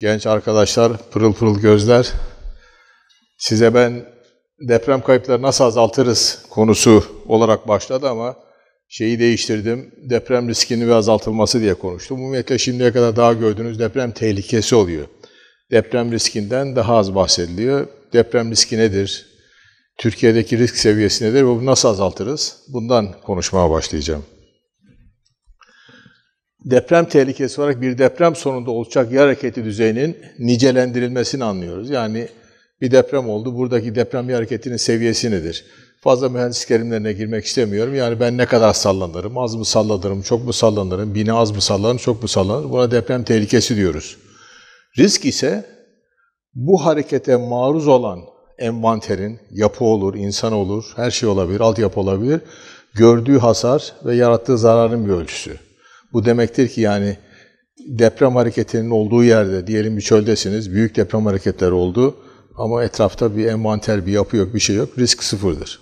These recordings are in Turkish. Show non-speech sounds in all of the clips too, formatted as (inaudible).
genç arkadaşlar, pırıl pırıl gözler. Size ben deprem kayıpları nasıl azaltırız konusu olarak başladı ama şeyi değiştirdim. Deprem riskini ve azaltılması diye konuştum. Umumiyetle şimdiye kadar daha gördüğünüz deprem tehlikesi oluyor. Deprem riskinden daha az bahsediliyor. Deprem riski nedir? Türkiye'deki risk seviyesi nedir ve bunu nasıl azaltırız? Bundan konuşmaya başlayacağım deprem tehlikesi olarak bir deprem sonunda olacak yer hareketi düzeyinin nicelendirilmesini anlıyoruz. Yani bir deprem oldu, buradaki deprem yer hareketinin seviyesi nedir? Fazla mühendis kelimelerine girmek istemiyorum. Yani ben ne kadar sallanırım, az mı sallanırım, çok mu sallanırım, bina az mı sallanırım, çok mu sallanırım? Buna deprem tehlikesi diyoruz. Risk ise bu harekete maruz olan envanterin, yapı olur, insan olur, her şey olabilir, altyapı olabilir, gördüğü hasar ve yarattığı zararın bir ölçüsü. Bu demektir ki yani deprem hareketinin olduğu yerde, diyelim bir çöldesiniz, büyük deprem hareketleri oldu ama etrafta bir envanter, bir yapı yok, bir şey yok, risk sıfırdır.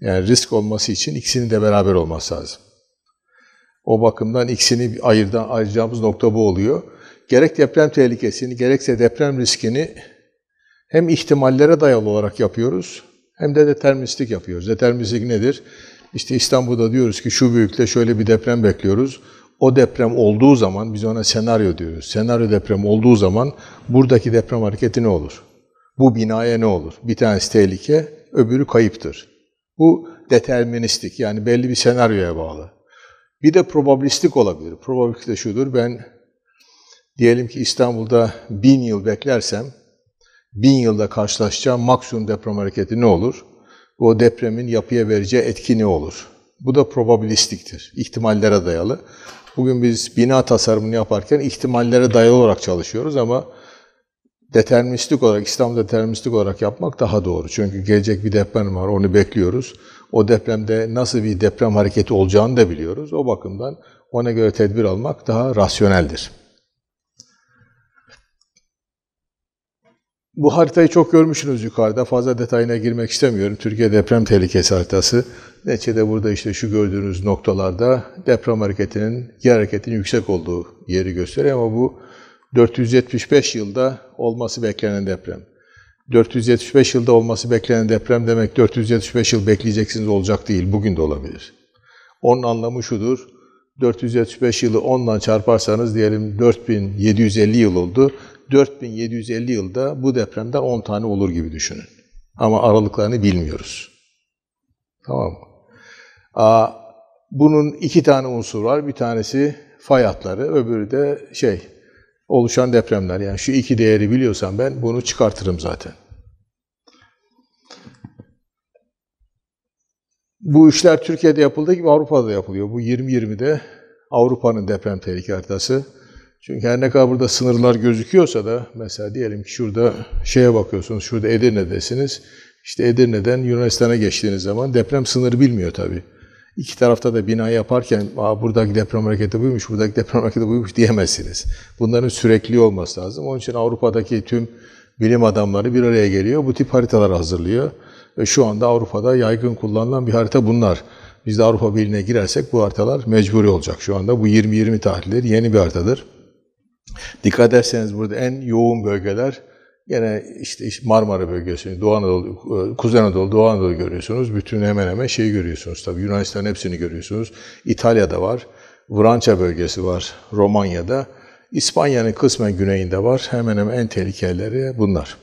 Yani risk olması için ikisinin de beraber olması lazım. O bakımdan ikisini ayırdan, ayıracağımız nokta bu oluyor. Gerek deprem tehlikesini, gerekse deprem riskini hem ihtimallere dayalı olarak yapıyoruz, hem de deterministik yapıyoruz. Deterministik nedir? İşte İstanbul'da diyoruz ki şu büyükte şöyle bir deprem bekliyoruz o deprem olduğu zaman, biz ona senaryo diyoruz, senaryo deprem olduğu zaman buradaki deprem hareketi ne olur? Bu binaya ne olur? Bir tanesi tehlike, öbürü kayıptır. Bu deterministik, yani belli bir senaryoya bağlı. Bir de probabilistik olabilir. Probabilistik de şudur, ben diyelim ki İstanbul'da bin yıl beklersem, bin yılda karşılaşacağım maksimum deprem hareketi ne olur? Bu depremin yapıya vereceği etki ne olur? Bu da probabilistiktir, İhtimallere dayalı. Bugün biz bina tasarımını yaparken ihtimallere dayalı olarak çalışıyoruz ama deterministik olarak, İslam deterministik olarak yapmak daha doğru. Çünkü gelecek bir deprem var, onu bekliyoruz. O depremde nasıl bir deprem hareketi olacağını da biliyoruz. O bakımdan ona göre tedbir almak daha rasyoneldir. Bu haritayı çok görmüşsünüz yukarıda. Fazla detayına girmek istemiyorum. Türkiye deprem tehlikesi haritası. Neticede burada işte şu gördüğünüz noktalarda deprem hareketinin, yer hareketinin yüksek olduğu yeri gösteriyor ama bu 475 yılda olması beklenen deprem. 475 yılda olması beklenen deprem demek 475 yıl bekleyeceksiniz olacak değil, bugün de olabilir. Onun anlamı şudur, 475 yılı 10'dan çarparsanız diyelim 4750 yıl oldu. 4750 yılda bu depremde 10 tane olur gibi düşünün. Ama aralıklarını bilmiyoruz. Tamam mı? Aa, bunun iki tane unsur var. Bir tanesi fay hatları, öbürü de şey oluşan depremler. Yani şu iki değeri biliyorsam ben bunu çıkartırım zaten. Bu işler Türkiye'de yapıldığı gibi Avrupa'da da yapılıyor. Bu 2020'de Avrupa'nın deprem tehlike haritası. Çünkü her ne kadar burada sınırlar gözüküyorsa da mesela diyelim ki şurada şeye bakıyorsunuz, şurada Edirne'desiniz. İşte Edirne'den Yunanistan'a geçtiğiniz zaman deprem sınırı bilmiyor tabii. İki tarafta da bina yaparken Aa, buradaki deprem hareketi buymuş, buradaki deprem hareketi buymuş diyemezsiniz. Bunların sürekli olması lazım. Onun için Avrupa'daki tüm bilim adamları bir araya geliyor. Bu tip haritalar hazırlıyor ve şu anda Avrupa'da yaygın kullanılan bir harita bunlar. Biz de Avrupa Birliği'ne girersek bu haritalar mecburi olacak şu anda. Bu 20-20 tarihleri yeni bir haritadır. Dikkat ederseniz burada en yoğun bölgeler Gene işte Marmara bölgesini, Doğu Anadolu, e, Kuzey Anadolu, Doğu Anadolu görüyorsunuz. Bütün hemen hemen şeyi görüyorsunuz. Tabi Yunanistan'ın hepsini görüyorsunuz. İtalya'da var. Vranc'a bölgesi var Romanya'da. İspanya'nın kısmen güneyinde var. Hemen hemen en tehlikelileri bunlar.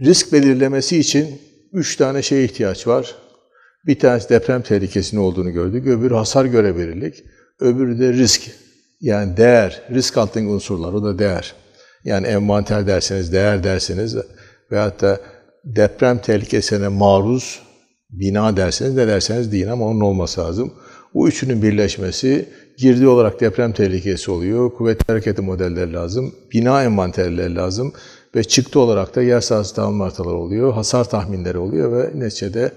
risk belirlemesi için üç tane şeye ihtiyaç var. Bir tanesi deprem tehlikesinin olduğunu gördük, öbürü hasar görebilirlik, öbürü de risk. Yani değer, risk altındaki unsurlar, o da değer. Yani envanter derseniz, değer derseniz veyahut da deprem tehlikesine maruz bina derseniz ne derseniz deyin ama onun olması lazım. Bu üçünün birleşmesi girdi olarak deprem tehlikesi oluyor. Kuvvetli hareketi modelleri lazım. Bina envanterleri lazım ve çıktı olarak da yer sahası dalmartaları oluyor, hasar tahminleri oluyor ve neticede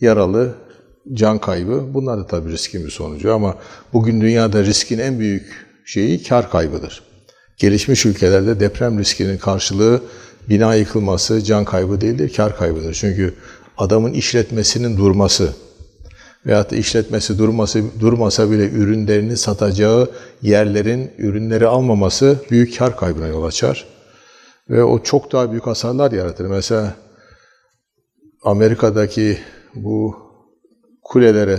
yaralı, can kaybı. Bunlar da tabii riskin bir sonucu ama bugün dünyada riskin en büyük şeyi kar kaybıdır. Gelişmiş ülkelerde deprem riskinin karşılığı bina yıkılması, can kaybı değildir, kar kaybıdır. Çünkü adamın işletmesinin durması veyahut da işletmesi durması, durmasa bile ürünlerini satacağı yerlerin ürünleri almaması büyük kar kaybına yol açar. Ve o çok daha büyük hasarlar yaratır. Mesela Amerika'daki bu kulelere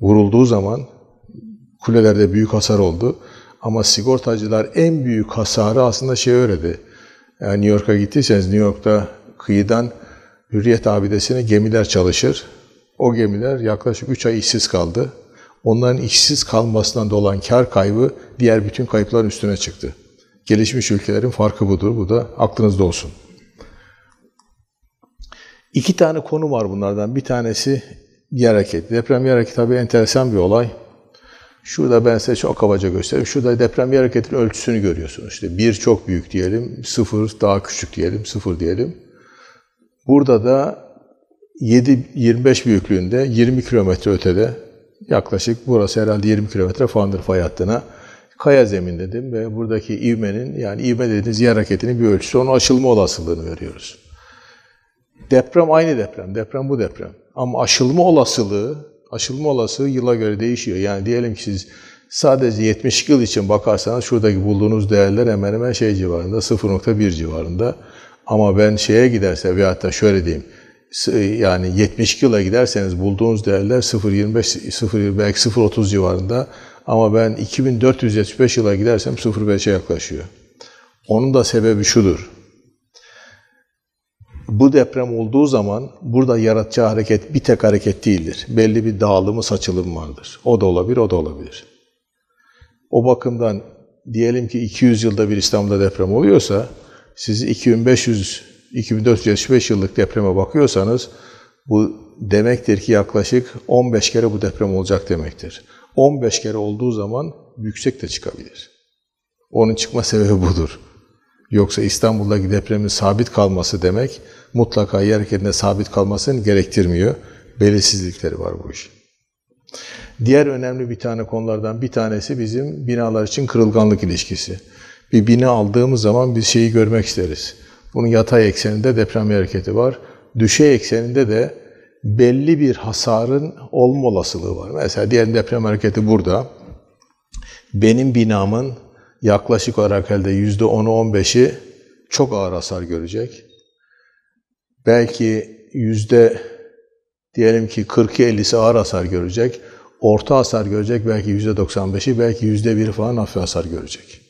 vurulduğu zaman kulelerde büyük hasar oldu. Ama sigortacılar en büyük hasarı aslında şey öğredi. Yani New York'a gittiyseniz New York'ta kıyıdan Hürriyet abidesine gemiler çalışır. O gemiler yaklaşık 3 ay işsiz kaldı. Onların işsiz kalmasından dolan kar kaybı diğer bütün kayıpların üstüne çıktı. Gelişmiş ülkelerin farkı budur. Bu da aklınızda olsun. İki tane konu var bunlardan. Bir tanesi yer hareketi. Deprem yer hareketi tabii enteresan bir olay. Şurada ben size çok kabaca göstereyim. Şurada deprem yer hareketinin ölçüsünü görüyorsunuz. İşte bir çok büyük diyelim, sıfır daha küçük diyelim, sıfır diyelim. Burada da 7-25 büyüklüğünde 20 kilometre ötede yaklaşık burası herhalde 20 kilometre falandır fay hattına kaya zemin dedim ve buradaki ivmenin yani ivme dediğiniz yer hareketinin bir ölçüsü onun aşılma olasılığını veriyoruz. Deprem aynı deprem. Deprem bu deprem. Ama aşılma olasılığı, aşılma olasılığı yıla göre değişiyor. Yani diyelim ki siz sadece 70 yıl için bakarsanız şuradaki bulduğunuz değerler hemen hemen şey civarında 0.1 civarında. Ama ben şeye giderse veyahut da şöyle diyeyim yani 70 yıla giderseniz bulduğunuz değerler 0.25, 0.20 belki 0.30 civarında ama ben 2475 yıla gidersem 0.5'e yaklaşıyor. Onun da sebebi şudur. Bu deprem olduğu zaman burada yaratıcı hareket bir tek hareket değildir. Belli bir dağılımı, saçılım vardır. O da olabilir, o da olabilir. O bakımdan diyelim ki 200 yılda bir İstanbul'da deprem oluyorsa, siz 2500 2475 yıllık depreme bakıyorsanız bu demektir ki yaklaşık 15 kere bu deprem olacak demektir. 15 kere olduğu zaman yüksek de çıkabilir. Onun çıkma sebebi budur. Yoksa İstanbul'daki depremin sabit kalması demek mutlaka yer hareketinde sabit kalmasını gerektirmiyor. Belirsizlikleri var bu iş. Diğer önemli bir tane konulardan bir tanesi bizim binalar için kırılganlık ilişkisi. Bir bina aldığımız zaman bir şeyi görmek isteriz. Bunun yatay ekseninde deprem hareketi var. Düşey ekseninde de belli bir hasarın olma olasılığı var. Mesela diyelim deprem hareketi burada. Benim binamın yaklaşık olarak yüzde %10'u 15'i çok ağır hasar görecek. Belki yüzde diyelim ki 40'ı 50'si ağır hasar görecek. Orta hasar görecek belki yüzde 95'i belki yüzde 1 falan hafif hasar görecek.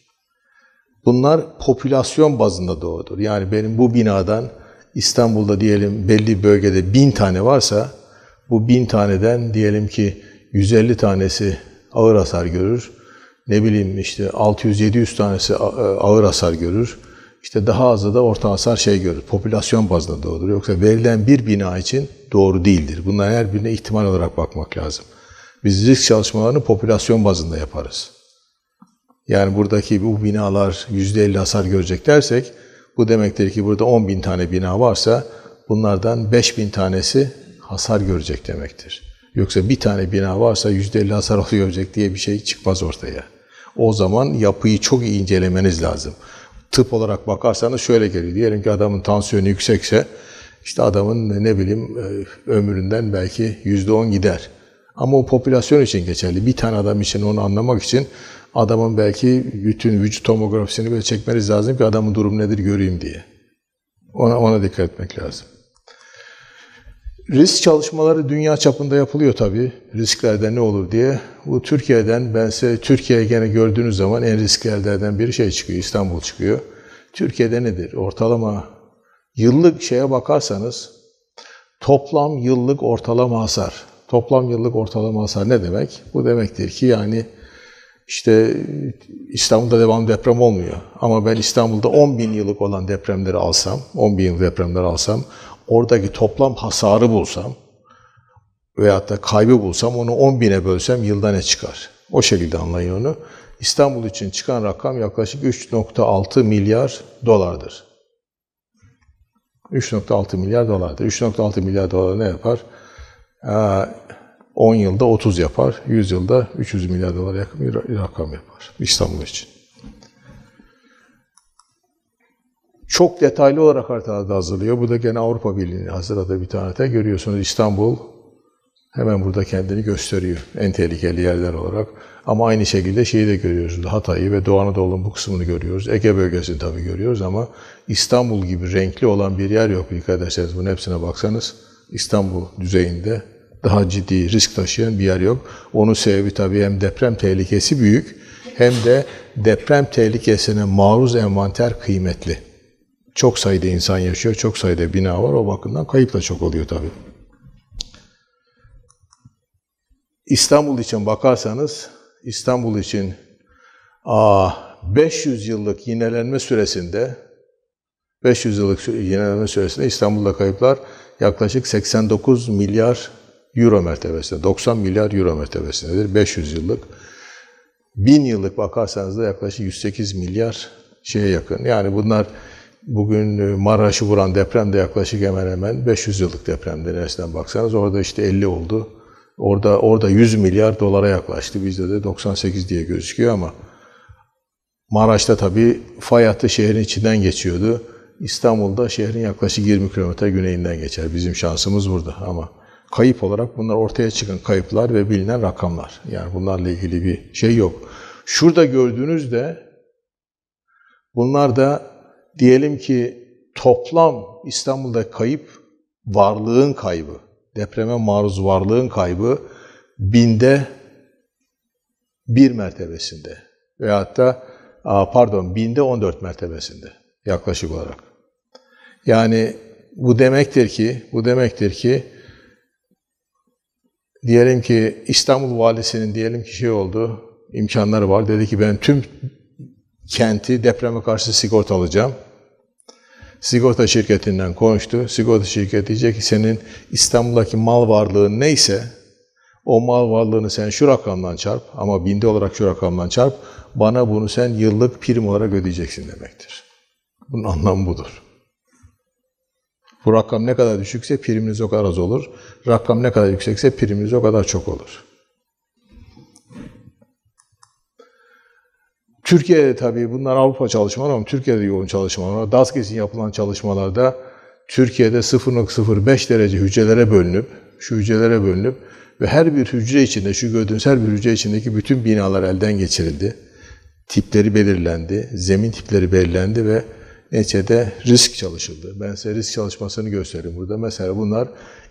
Bunlar popülasyon bazında doğrudur. Yani benim bu binadan İstanbul'da diyelim belli bir bölgede bin tane varsa bu bin taneden diyelim ki 150 tanesi ağır hasar görür. Ne bileyim işte 600-700 tanesi e, ağır hasar görür. İşte daha azı da orta hasar şey görür. Popülasyon bazında doğrudur. Yoksa verilen bir bina için doğru değildir. Bunların her birine ihtimal olarak bakmak lazım. Biz risk çalışmalarını popülasyon bazında yaparız. Yani buradaki bu binalar %50 hasar görecek dersek bu demektir ki burada 10 bin tane bina varsa bunlardan 5 bin tanesi hasar görecek demektir. Yoksa bir tane bina varsa %50 hasar görecek (laughs) diye bir şey çıkmaz ortaya. O zaman yapıyı çok iyi incelemeniz lazım. Tıp olarak bakarsanız şöyle geliyor. Diyelim ki adamın tansiyonu yüksekse işte adamın ne bileyim e, ömründen belki %10 gider. Ama o popülasyon için geçerli. Bir tane adam için onu anlamak için adamın belki bütün vücut tomografisini böyle çekmeniz lazım ki adamın durum nedir göreyim diye. Ona, ona dikkat etmek lazım. Risk çalışmaları dünya çapında yapılıyor tabii. Risklerde ne olur diye. Bu Türkiye'den, ben size Türkiye'ye gene gördüğünüz zaman en riskli yerlerden bir şey çıkıyor, İstanbul çıkıyor. Türkiye'de nedir? Ortalama yıllık şeye bakarsanız toplam yıllık ortalama hasar Toplam yıllık ortalama hasar ne demek? Bu demektir ki yani işte İstanbul'da devam deprem olmuyor. Ama ben İstanbul'da 10 bin yıllık olan depremleri alsam, 10 bin yıllık depremleri alsam, oradaki toplam hasarı bulsam veyahut da kaybı bulsam onu 10 bine bölsem yılda ne çıkar? O şekilde anlayın onu. İstanbul için çıkan rakam yaklaşık 3.6 milyar dolardır. 3.6 milyar dolardır. 3.6 milyar dolar ne yapar? 10 ee, yılda 30 yapar, 100 yılda 300 milyar dolar yakın bir rakam yapar İstanbul için. Çok detaylı olarak haritalarda hazırlıyor. Bu da gene Avrupa Birliği'nin hazırladığı bir tane harita. Görüyorsunuz İstanbul hemen burada kendini gösteriyor en tehlikeli yerler olarak. Ama aynı şekilde şeyi de görüyoruz. Hatay'ı ve Doğu Anadolu'nun bu kısmını görüyoruz. Ege bölgesini tabii görüyoruz ama İstanbul gibi renkli olan bir yer yok. Dikkat ederseniz bunun hepsine baksanız İstanbul düzeyinde daha ciddi risk taşıyan bir yer yok. Onun sebebi tabii hem deprem tehlikesi büyük hem de deprem tehlikesine maruz envanter kıymetli. Çok sayıda insan yaşıyor, çok sayıda bina var. O bakımdan kayıp da çok oluyor tabii. İstanbul için bakarsanız, İstanbul için aa, 500 yıllık yinelenme süresinde 500 yıllık yinelenme süresinde İstanbul'da kayıplar yaklaşık 89 milyar euro mertebesinde, 90 milyar euro mertebesindedir. 500 yıllık. 1000 yıllık bakarsanız da yaklaşık 108 milyar şeye yakın. Yani bunlar bugün e, Maraş'ı vuran deprem de yaklaşık hemen hemen 500 yıllık depremde neresinden baksanız. Orada işte 50 oldu. Orada orada 100 milyar dolara yaklaştı. Bizde de 98 diye gözüküyor ama Maraş'ta tabii fay hattı şehrin içinden geçiyordu. İstanbul'da şehrin yaklaşık 20 kilometre güneyinden geçer. Bizim şansımız burada ama kayıp olarak bunlar ortaya çıkan kayıplar ve bilinen rakamlar. Yani bunlarla ilgili bir şey yok. Şurada gördüğünüz de bunlar da diyelim ki toplam İstanbul'da kayıp varlığın kaybı, depreme maruz varlığın kaybı binde bir mertebesinde veyahut da pardon binde 14 mertebesinde yaklaşık olarak. Yani bu demektir ki, bu demektir ki diyelim ki İstanbul valisinin diyelim ki şey oldu, imkanları var. Dedi ki ben tüm kenti depreme karşı sigorta alacağım. Sigorta şirketinden konuştu. Sigorta şirketi diyecek ki senin İstanbul'daki mal varlığın neyse o mal varlığını sen şu rakamdan çarp ama binde olarak şu rakamdan çarp bana bunu sen yıllık prim olarak ödeyeceksin demektir. Bunun anlamı budur. Bu rakam ne kadar düşükse priminiz o kadar az olur. Rakam ne kadar yüksekse priminiz o kadar çok olur. Türkiye'de tabii bunlar Avrupa çalışmaları ama Türkiye'de yoğun çalışmalar. DASK için yapılan çalışmalarda Türkiye'de 0.05 derece hücrelere bölünüp, şu hücrelere bölünüp ve her bir hücre içinde, şu gördüğünüz her bir hücre içindeki bütün binalar elden geçirildi. Tipleri belirlendi, zemin tipleri belirlendi ve neticede risk çalışıldı. Ben size risk çalışmasını göstereyim burada. Mesela bunlar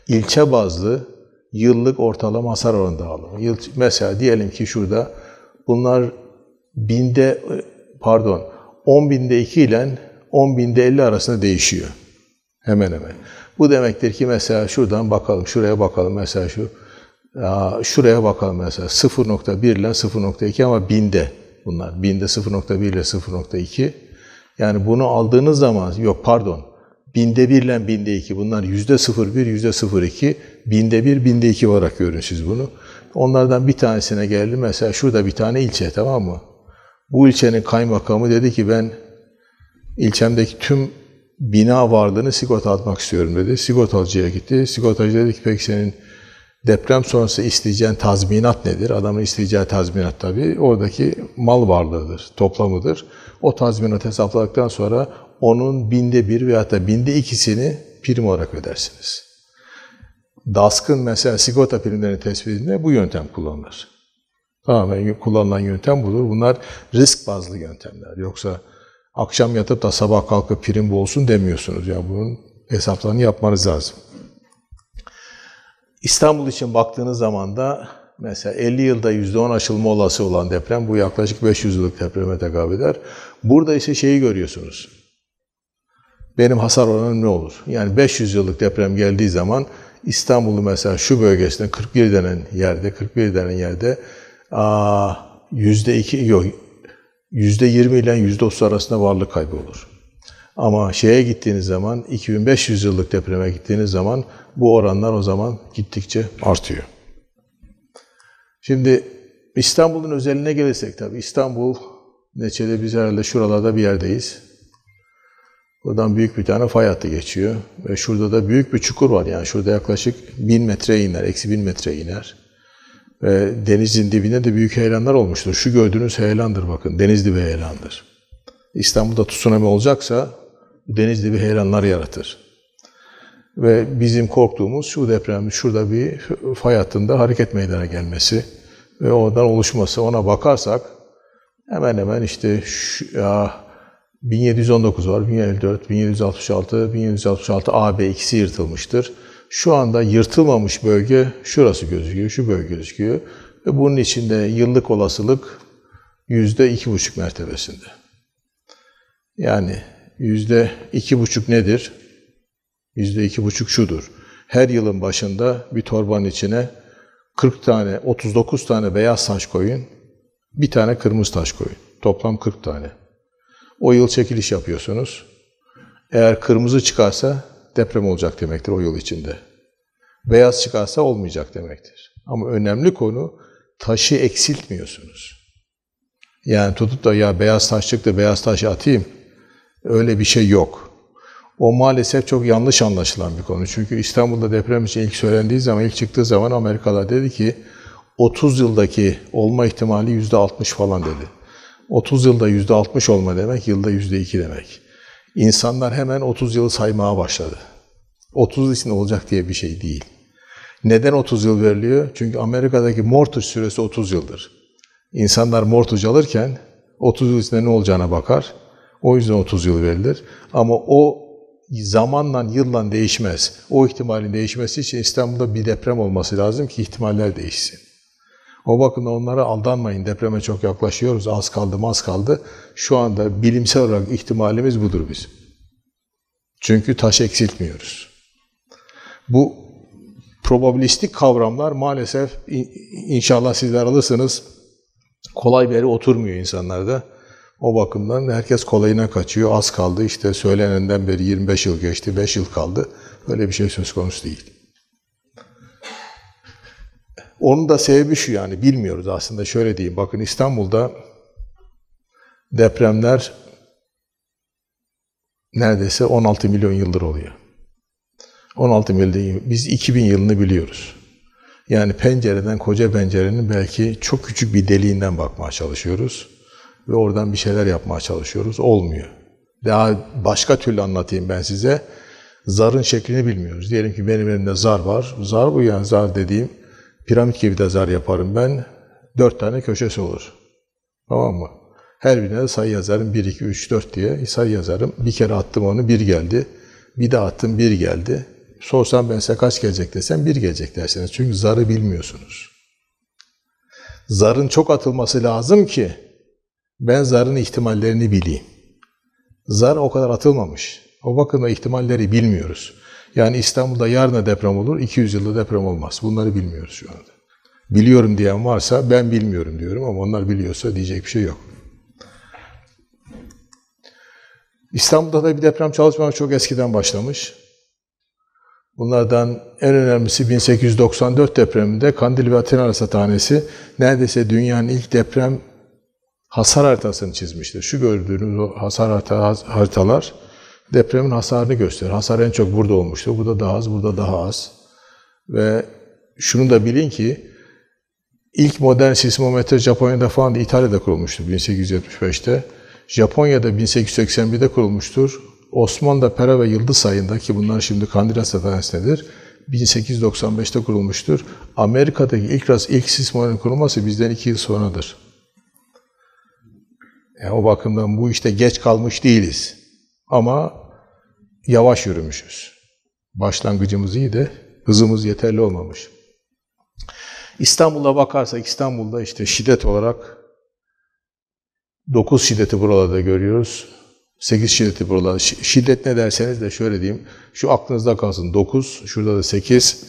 ilçe bazlı yıllık ortalama hasar oranı dağılımı. Mesela diyelim ki şurada bunlar binde e, pardon 10 binde 2 ile 10 binde 50 arasında değişiyor. Hemen hemen. Bu demektir ki mesela şuradan bakalım, şuraya bakalım mesela şu şuraya bakalım mesela 0.1 ile 0.2 ama binde bunlar. Binde 0.1 ile 0.2 yani bunu aldığınız zaman, yok pardon, binde bir ile binde iki, bunlar yüzde sıfır bir, yüzde sıfır iki, binde bir, binde iki olarak görün siz bunu. Onlardan bir tanesine geldi, mesela şurada bir tane ilçe tamam mı? Bu ilçenin kaymakamı dedi ki ben ilçemdeki tüm bina varlığını sigorta atmak istiyorum dedi. Sigortacıya gitti. Sigortacı dedi ki peki senin deprem sonrası isteyeceğin tazminat nedir? Adamın isteyeceği tazminat tabii oradaki mal varlığıdır, toplamıdır. O tazminat hesapladıktan sonra onun binde bir veya da binde ikisini prim olarak ödersiniz. DASK'ın mesela sigorta primlerini tespitinde bu yöntem kullanılır. Tamamen kullanılan yöntem budur. Bunlar risk bazlı yöntemler. Yoksa akşam yatıp da sabah kalkıp prim bolsun demiyorsunuz. Yani bunun hesaplarını yapmanız lazım. İstanbul için baktığınız zaman da Mesela 50 yılda %10 aşılma olası olan deprem bu yaklaşık 500 yıllık depreme tekabül eder. Burada ise şeyi görüyorsunuz. Benim hasar oranım ne olur? Yani 500 yıllık deprem geldiği zaman İstanbul'u mesela şu bölgesinde 41 denen yerde, 41 denen yerde aa, %2 yok %20 ile %30 arasında varlık kaybı olur. Ama şeye gittiğiniz zaman 2500 yıllık depreme gittiğiniz zaman bu oranlar o zaman gittikçe artıyor. Şimdi İstanbul'un özeline gelirsek tabi İstanbul ne Neçeli Bizer'le şuralarda bir yerdeyiz. Buradan büyük bir tane fay hattı geçiyor. Ve şurada da büyük bir çukur var. Yani şurada yaklaşık bin metre iner, eksi bin metre iner. Ve denizin dibinde de büyük heyelanlar olmuştur. Şu gördüğünüz heyelandır bakın. Deniz dibi heyelandır. İstanbul'da tsunami olacaksa deniz dibi heyelanlar yaratır. Ve bizim korktuğumuz şu deprem, şurada bir fay hattında hareket meydana gelmesi ve oradan oluşması ona bakarsak hemen hemen işte şu, ya, 1719 var, 1754, 1766, 1766 AB ikisi yırtılmıştır. Şu anda yırtılmamış bölge şurası gözüküyor, şu bölge gözüküyor. Ve bunun içinde yıllık olasılık yüzde iki buçuk mertebesinde. Yani yüzde iki buçuk nedir? Yüzde iki buçuk şudur. Her yılın başında bir torbanın içine 40 tane, 39 tane beyaz taş koyun, bir tane kırmızı taş koyun. Toplam 40 tane. O yıl çekiliş yapıyorsunuz. Eğer kırmızı çıkarsa deprem olacak demektir o yıl içinde. Beyaz çıkarsa olmayacak demektir. Ama önemli konu taşı eksiltmiyorsunuz. Yani tutup da ya beyaz taş çıktı, beyaz taş atayım. Öyle bir şey yok. O maalesef çok yanlış anlaşılan bir konu. Çünkü İstanbul'da deprem için ilk söylendiği zaman, ilk çıktığı zaman Amerikalılar dedi ki 30 yıldaki olma ihtimali %60 falan dedi. 30 yılda %60 olma demek, yılda %2 demek. İnsanlar hemen 30 yılı saymaya başladı. 30 için olacak diye bir şey değil. Neden 30 yıl veriliyor? Çünkü Amerika'daki mortgage süresi 30 yıldır. İnsanlar mortgage alırken 30 yıl içinde ne olacağına bakar. O yüzden 30 yıl verilir. Ama o zamanla yılla değişmez. O ihtimalin değişmesi için İstanbul'da bir deprem olması lazım ki ihtimaller değişsin. O bakımda onlara aldanmayın. Depreme çok yaklaşıyoruz. Az kaldı, az kaldı. Şu anda bilimsel olarak ihtimalimiz budur biz. Çünkü taş eksiltmiyoruz. Bu probabilistik kavramlar maalesef inşallah sizler alırsınız kolay bir yere oturmuyor insanlarda. O bakımdan herkes kolayına kaçıyor. Az kaldı. İşte söylenenden beri 25 yıl geçti, 5 yıl kaldı. Böyle bir şey söz konusu değil. Onun da sebebi şu yani bilmiyoruz aslında şöyle diyeyim. Bakın İstanbul'da depremler neredeyse 16 milyon yıldır oluyor. 16 milyon, biz 2000 yılını biliyoruz. Yani pencereden, koca pencerenin belki çok küçük bir deliğinden bakmaya çalışıyoruz ve oradan bir şeyler yapmaya çalışıyoruz. Olmuyor. Daha başka türlü anlatayım ben size. Zarın şeklini bilmiyoruz. Diyelim ki benim elimde zar var. Zar bu yani zar dediğim piramit gibi de zar yaparım ben. Dört tane köşesi olur. Tamam mı? Her birine de sayı yazarım. Bir iki üç dört diye sayı yazarım. Bir kere attım onu, bir geldi. Bir daha attım, bir geldi. Sorsam ben size kaç gelecek desem, bir gelecek dersiniz. Çünkü zarı bilmiyorsunuz. Zarın çok atılması lazım ki ben zarın ihtimallerini bileyim. Zar o kadar atılmamış. O bakımda ihtimalleri bilmiyoruz. Yani İstanbul'da yarına deprem olur, 200 yılda deprem olmaz. Bunları bilmiyoruz şu anda. Biliyorum diyen varsa ben bilmiyorum diyorum ama onlar biliyorsa diyecek bir şey yok. İstanbul'da da bir deprem çalışmaları çok eskiden başlamış. Bunlardan en önemlisi 1894 depreminde Kandil ve Atina tanesi neredeyse dünyanın ilk deprem hasar haritasını çizmiştir. Şu gördüğünüz o hasar haritalar depremin hasarını gösterir. Hasar en çok burada olmuştu. Burada daha az, burada daha az. Ve şunu da bilin ki ilk modern sismometre Japonya'da falan da İtalya'da kurulmuştur 1875'te. Japonya'da 1881'de kurulmuştur. Osmanlı'da Pera ve Yıldız Sayında ki bunlar şimdi Kandil Hastanesi'ndedir. 1895'te kurulmuştur. Amerika'daki ilk, ilk sismoların kurulması bizden iki yıl sonradır. Yani e, o bakımdan bu işte geç kalmış değiliz. Ama yavaş yürümüşüz. Başlangıcımız iyi de hızımız yeterli olmamış. İstanbul'a bakarsak İstanbul'da işte şiddet olarak 9 şiddeti buralarda görüyoruz. 8 şiddeti buralarda. Şiddet ne derseniz de şöyle diyeyim. Şu aklınızda kalsın. 9, şurada da 8.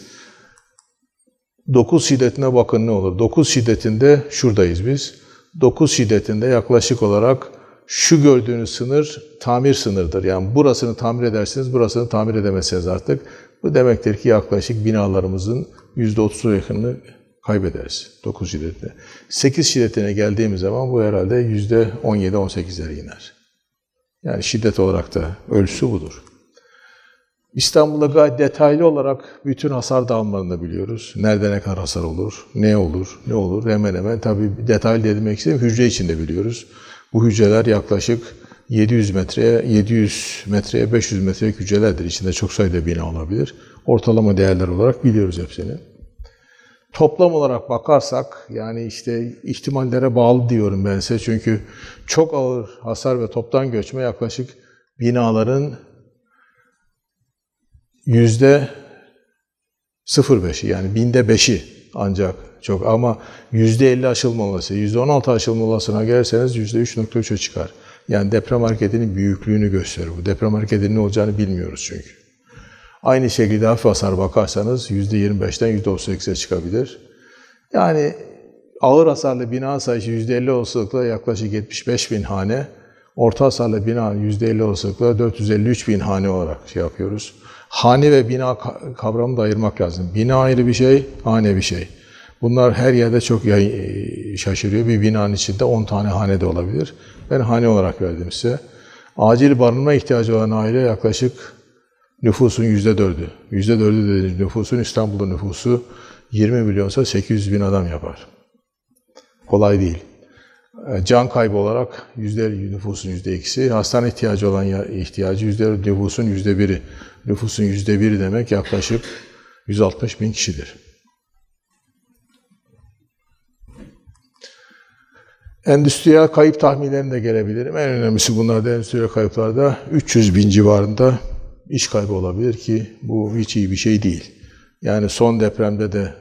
9 şiddetine bakın ne olur. 9 şiddetinde şuradayız biz. 9 şiddetinde yaklaşık olarak şu gördüğünüz sınır tamir sınırdır. Yani burasını tamir edersiniz, burasını tamir edemezsiniz artık. Bu demektir ki yaklaşık binalarımızın %30'u yakınını kaybederiz 9 şiddetine. 8 şiddetine geldiğimiz zaman bu herhalde %17-18'lere iner. Yani şiddet olarak da ölçüsü budur. İstanbul'da gayet detaylı olarak bütün hasar dağılımlarını biliyoruz. Nerede ne kadar hasar olur, ne olur, ne olur hemen hemen tabii detaylı demek istedim. Hücre içinde biliyoruz. Bu hücreler yaklaşık 700 metreye, 700 metreye, 500 metreye hücrelerdir. İçinde çok sayıda bina olabilir. Ortalama değerler olarak biliyoruz hepsini. Toplam olarak bakarsak, yani işte ihtimallere bağlı diyorum ben size. Çünkü çok ağır hasar ve toptan göçme yaklaşık binaların yüzde 0.5'i yani binde 5'i ancak çok ama yüzde 50 aşılma olası, yüzde 16 aşılma olasına gelirseniz yüzde 3.3'e çıkar. Yani deprem hareketinin büyüklüğünü gösterir bu. Deprem hareketinin ne olacağını bilmiyoruz çünkü. Aynı şekilde hafif hasar bakarsanız yüzde 25'ten yüzde 38'e çıkabilir. Yani ağır hasarlı bina sayısı yüzde 50 olasılıkla yaklaşık 75 bin hane, orta hasarlı bina yüzde 50 olasılıkla 453 bin hane olarak şey yapıyoruz. Hane ve bina kavramını da ayırmak lazım. Bina ayrı bir şey, hane bir şey. Bunlar her yerde çok e, şaşırıyor. Bir binanın içinde 10 tane hane de olabilir. Ben hane olarak verdim size. Acil barınma ihtiyacı olan aile yaklaşık nüfusun yüzde dördü. Yüzde dördü dediğimiz nüfusun İstanbul'da nüfusu 20 milyonsa 800 bin adam yapar. Kolay değil. E, can kaybı olarak yüzde nüfusun yüzde ikisi, hastane ihtiyacı olan ihtiyacı yüzde nüfusun yüzde biri. Nüfusun yüzde biri demek yaklaşık 160 bin kişidir. Endüstriyel kayıp tahminlerini de gelebilirim. En önemlisi bunlarda endüstriyel kayıplarda 300 bin civarında iş kaybı olabilir ki bu hiç iyi bir şey değil. Yani son depremde de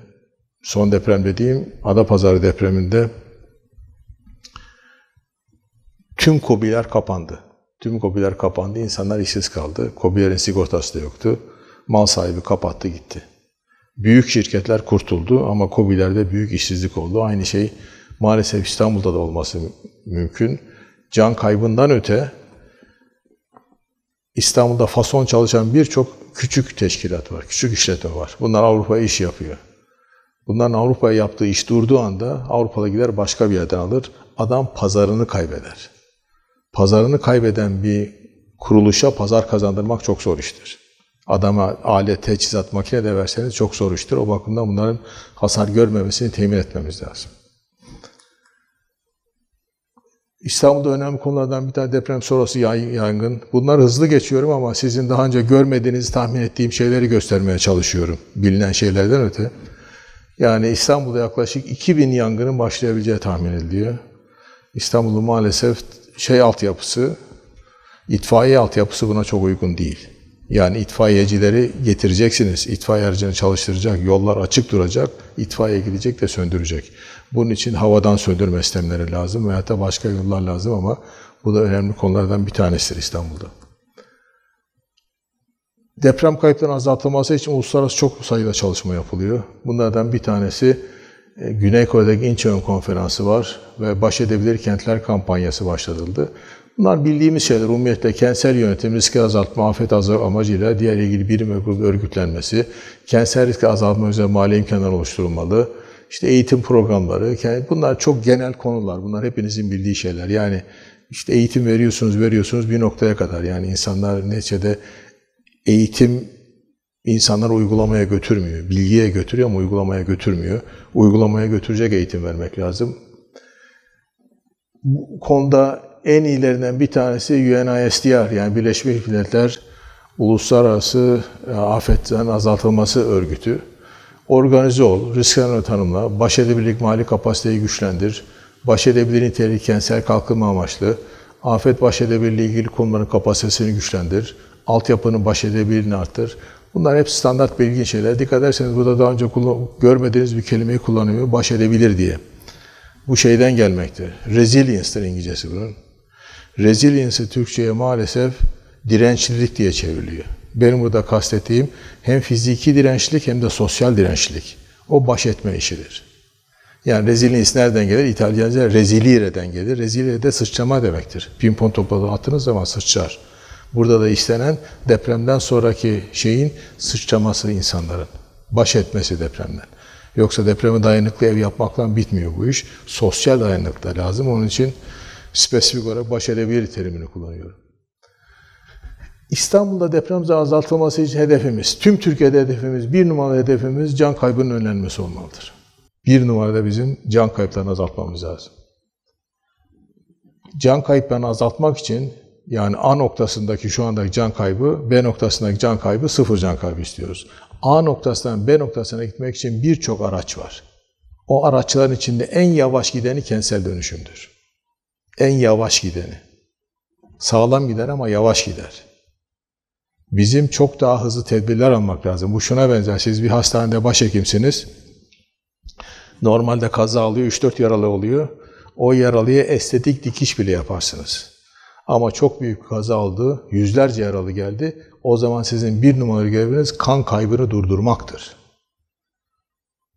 son deprem dediğim Adapazarı depreminde tüm kobiler kapandı. Tüm kobiler kapandı, insanlar işsiz kaldı. Kobilerin sigortası da yoktu. Mal sahibi kapattı gitti. Büyük şirketler kurtuldu ama kobilerde büyük işsizlik oldu. Aynı şey maalesef İstanbul'da da olması mümkün. Can kaybından öte İstanbul'da fason çalışan birçok küçük teşkilat var, küçük işletme var. Bunlar Avrupa'ya iş yapıyor. Bunların Avrupa'ya yaptığı iş durduğu anda Avrupa'da gider başka bir yerden alır. Adam pazarını kaybeder pazarını kaybeden bir kuruluşa pazar kazandırmak çok zor iştir. Adama alet, teçhizat, makine de verseniz çok zor iştir. O bakımdan bunların hasar görmemesini temin etmemiz lazım. İstanbul'da önemli konulardan bir tane deprem sonrası yangın. Bunlar hızlı geçiyorum ama sizin daha önce görmediğinizi tahmin ettiğim şeyleri göstermeye çalışıyorum. Bilinen şeylerden öte. Yani İstanbul'da yaklaşık 2000 yangının başlayabileceği tahmin ediliyor. İstanbul'u maalesef şey altyapısı, itfaiye altyapısı buna çok uygun değil. Yani itfaiyecileri getireceksiniz. İtfaiye aracını çalıştıracak, yollar açık duracak, itfaiye gidecek de söndürecek. Bunun için havadan söndürme sistemleri lazım veya da başka yollar lazım ama bu da önemli konulardan bir tanesidir İstanbul'da. Deprem kayıplarının azaltılması için uluslararası çok sayıda çalışma yapılıyor. Bunlardan bir tanesi e, Güney Kore'deki Incheon Konferansı var ve Baş Edebilir Kentler kampanyası başlatıldı. Bunlar bildiğimiz şeyler. Umumiyetle kentsel yönetim, riski azaltma, afet azaltma amacıyla diğer ilgili birim ve grup örgütlenmesi, kentsel riski azaltma üzerine mali imkanlar oluşturulmalı, işte eğitim programları, yani bunlar çok genel konular. Bunlar hepinizin bildiği şeyler. Yani işte eğitim veriyorsunuz, veriyorsunuz bir noktaya kadar. Yani insanlar neticede eğitim İnsanları uygulamaya götürmüyor. Bilgiye götürüyor ama uygulamaya götürmüyor. Uygulamaya götürecek eğitim vermek lazım. Bu konuda en ilerinden bir tanesi UNISDR yani Birleşmiş Milletler Uluslararası e, Afetten Azaltılması Örgütü. Organize ol, risklerini tanımla, baş edebilirlik mali kapasiteyi güçlendir, baş edebilir nitelik kentsel kalkınma amaçlı, afet baş edebilirliği ilgili konuların kapasitesini güçlendir, altyapının baş edebilirliğini arttır, Bunlar hep standart ve şeyler. Dikkat ederseniz burada daha önce görmediğiniz bir kelimeyi kullanıyor, baş edebilir diye. Bu şeyden gelmekte. Resilience'dir İngilizcesi bunun. Resilience'ı Türkçe'ye maalesef dirençlilik diye çevriliyor. Benim burada kastettiğim hem fiziki dirençlilik hem de sosyal dirençlilik. O baş etme işidir. Yani resilience nereden gelir? İtalyanca rezilire'den gelir. Rezilire de sıçrama demektir. Pimpon topu attığınız zaman sıçrar. Burada da istenen depremden sonraki şeyin sıçraması insanların. Baş etmesi depremden. Yoksa depreme dayanıklı ev yapmakla bitmiyor bu iş. Sosyal dayanıklı da lazım. Onun için spesifik olarak baş edebilir terimini kullanıyorum. İstanbul'da deprem azaltılması için hedefimiz, tüm Türkiye'de hedefimiz, bir numaralı hedefimiz can kaybının önlenmesi olmalıdır. Bir numarada bizim can kayıplarını azaltmamız lazım. Can kayıplarını azaltmak için yani A noktasındaki şu andaki can kaybı, B noktasındaki can kaybı sıfır can kaybı istiyoruz. A noktasından B noktasına gitmek için birçok araç var. O araçların içinde en yavaş gideni kentsel dönüşümdür. En yavaş gideni. Sağlam gider ama yavaş gider. Bizim çok daha hızlı tedbirler almak lazım. Bu şuna benzer. Siz bir hastanede başhekimsiniz. Normalde kaza alıyor, 3-4 yaralı oluyor. O yaralıya estetik dikiş bile yaparsınız. Ama çok büyük bir kaza oldu, yüzlerce yaralı geldi. O zaman sizin bir numaralı göreviniz kan kaybını durdurmaktır.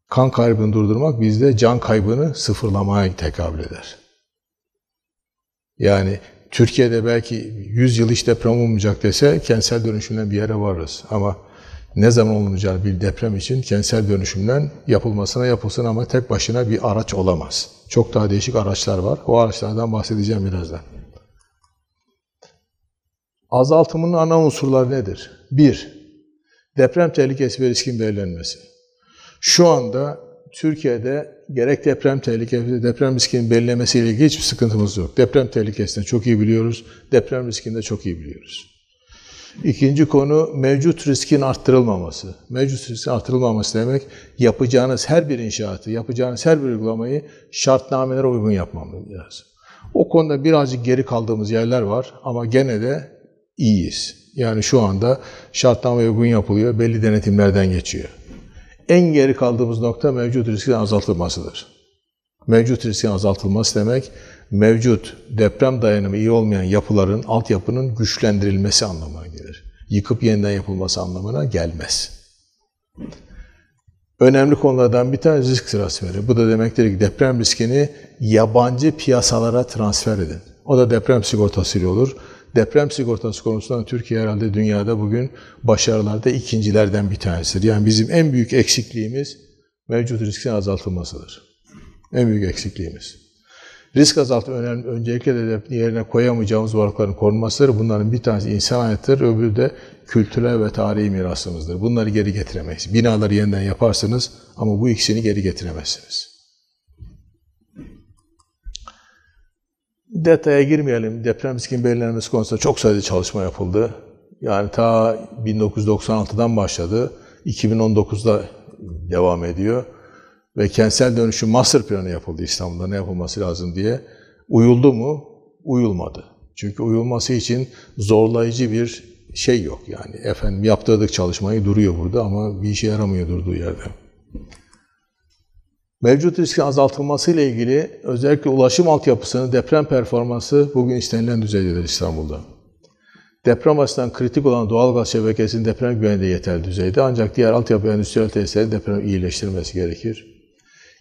Kan kaybını durdurmak bizde can kaybını sıfırlamaya tekabül eder. Yani Türkiye'de belki 100 yıl hiç deprem olmayacak dese kentsel dönüşümden bir yere varız. Ama ne zaman olunacağı bir deprem için kentsel dönüşümden yapılmasına yapılsın ama tek başına bir araç olamaz. Çok daha değişik araçlar var. O araçlardan bahsedeceğim birazdan. Azaltımının ana unsurları nedir? Bir, deprem tehlikesi ve riskin belirlenmesi. Şu anda Türkiye'de gerek deprem tehlikesi, deprem riskinin belirlenmesiyle ilgili hiçbir sıkıntımız yok. Deprem tehlikesini çok iyi biliyoruz, deprem riskini de çok iyi biliyoruz. İkinci konu mevcut riskin arttırılmaması. Mevcut riskin arttırılmaması demek yapacağınız her bir inşaatı, yapacağınız her bir uygulamayı şartnamelere uygun yapmamız lazım. O konuda birazcık geri kaldığımız yerler var ama gene de iyiyiz. Yani şu anda şartlanma uygun yapılıyor, belli denetimlerden geçiyor. En geri kaldığımız nokta mevcut riskin azaltılmasıdır. Mevcut riskin azaltılması demek, mevcut deprem dayanımı iyi olmayan yapıların, altyapının güçlendirilmesi anlamına gelir. Yıkıp yeniden yapılması anlamına gelmez. Önemli konulardan bir tanesi risk transferi. Bu da demektir ki deprem riskini yabancı piyasalara transfer edin. O da deprem sigortasıyla olur deprem sigortası konusunda Türkiye herhalde dünyada bugün başarılarda ikincilerden bir tanesidir. Yani bizim en büyük eksikliğimiz mevcut riskin azaltılmasıdır. En büyük eksikliğimiz. Risk azaltma önemli. Öncelikle de yerine koyamayacağımız varlıkların korunmasıdır. Bunların bir tanesi insan hayatıdır, öbürü de kültürel ve tarihi mirasımızdır. Bunları geri getiremeyiz. Binaları yeniden yaparsınız ama bu ikisini geri getiremezsiniz. Detaya girmeyelim. Deprem riskinin belirlenmesi konusunda çok sayıda çalışma yapıldı. Yani ta 1996'dan başladı. 2019'da devam ediyor. Ve kentsel dönüşüm master planı yapıldı İstanbul'da ne yapılması lazım diye. Uyuldu mu? Uyulmadı. Çünkü uyulması için zorlayıcı bir şey yok yani. Efendim yaptırdık çalışmayı duruyor burada ama bir işe yaramıyor durduğu yerde. Mevcut riskin azaltılması ile ilgili özellikle ulaşım altyapısının deprem performansı bugün istenilen düzeydedir İstanbul'da. Deprem açısından kritik olan doğal gaz şebekesinin deprem güvenliği yeterli düzeyde ancak diğer altyapı endüstriyel tesislerin deprem iyileştirmesi gerekir.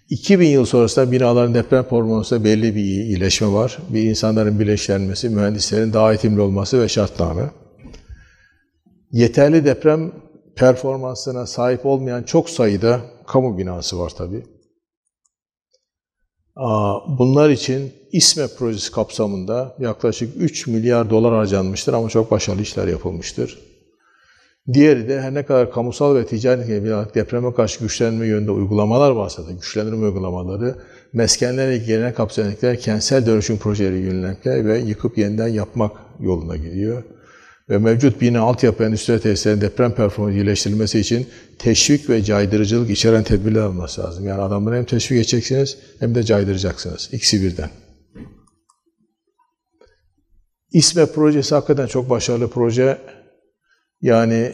2000 yıl sonrasında binaların deprem performansında belli bir iyileşme var. Bir insanların birleştirilmesi, mühendislerin daha eğitimli olması ve şartname. Yeterli deprem performansına sahip olmayan çok sayıda kamu binası var tabii. Bunlar için İSME projesi kapsamında yaklaşık 3 milyar dolar harcanmıştır ama çok başarılı işler yapılmıştır. Diğeri de her ne kadar kamusal ve ticari bilanlık depreme karşı güçlenme yönünde uygulamalar varsa da güçlendirme uygulamaları, meskenlere gelene kapsayanlıklar, kentsel dönüşüm projeleri yönelikler ve yıkıp yeniden yapmak yoluna gidiyor ve mevcut bina altyapı endüstri tesislerinin deprem performansı iyileştirilmesi için teşvik ve caydırıcılık içeren tedbirler alması lazım. Yani adamları hem teşvik edeceksiniz hem de caydıracaksınız. İkisi birden. İSME projesi hakikaten çok başarılı proje. Yani